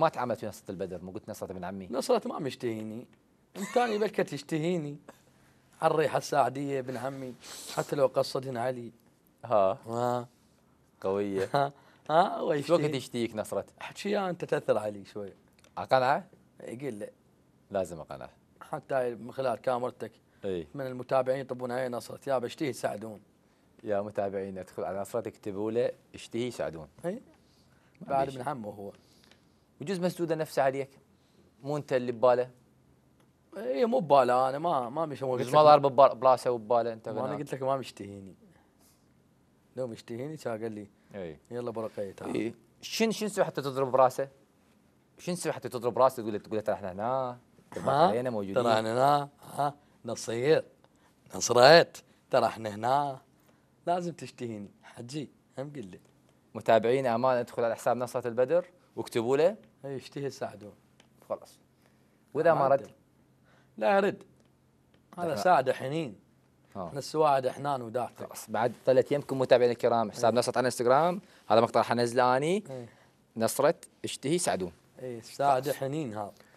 ما تعاملت في نصرة البدر مو قلت نصرة ابن عمي نصرة ما عم يشتهيني الثاني بلكت يشتهيني على الريحة الساعدية ابن عمي حتى لو قصدهن علي ها ها قوية ها ها شو وقت يشتهيك نصرة يا انت تأثر علي شوي اقنعه؟ يقول له لازم اقنعه حتى من خلال كاميرتك اي من المتابعين يطبون علي نصرة يا بشتهي سعدون يا متابعين ادخل على نصرة اكتبوا له اشتهي سعدون اي بعد من عمه هو بجوز مسدوده نفسها عليك مو انت اللي بباله هي إيه، مو بباله انا ما ما مش مو ما ضارب براسه وباله انت انا قلت لك ما مشتهيني لو مشتهيني كان قال لي اي يلا برقيه تعال اي شن شن سوى حتى تضرب براسه؟ شن سوى حتى تضرب راسه تقول تقول ترى احنا هنا علينا موجودين ترى احنا هنا ها نصير نصرت ترى احنا هنا لازم تشتهيني حجي هم لي متابعينا امان ادخل على حساب نصره البدر واكتبوا له إيه، يشتهي ساعدون خلاص واذا ما رد لا رد انا ساعد حنين آه. احنا السواعد حنان ودافع خلاص بعد ثلاث يمكم متابعينا الكرام إيه. حساب نصره على انستغرام هذا مقطع حنزله اني إيه. نصره اشتهي سعدون اي ساعد حنين هذا